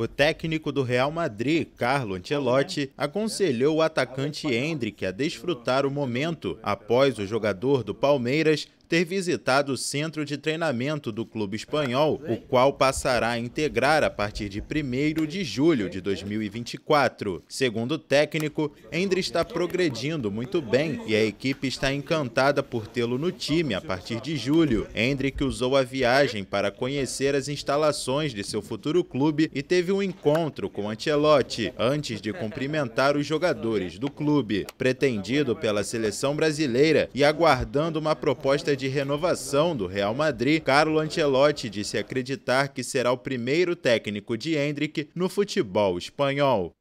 O técnico do Real Madrid, Carlo Ancelotti, aconselhou o atacante Hendrick a desfrutar o momento após o jogador do Palmeiras ter visitado o centro de treinamento do clube espanhol, o qual passará a integrar a partir de 1 de julho de 2024. Segundo o técnico, Endre está progredindo muito bem e a equipe está encantada por tê-lo no time a partir de julho. Endre que usou a viagem para conhecer as instalações de seu futuro clube e teve um encontro com Ancelotti antes de cumprimentar os jogadores do clube. Pretendido pela seleção brasileira e aguardando uma proposta de renovação do Real Madrid, Carlo Ancelotti disse acreditar que será o primeiro técnico de Hendrick no futebol espanhol.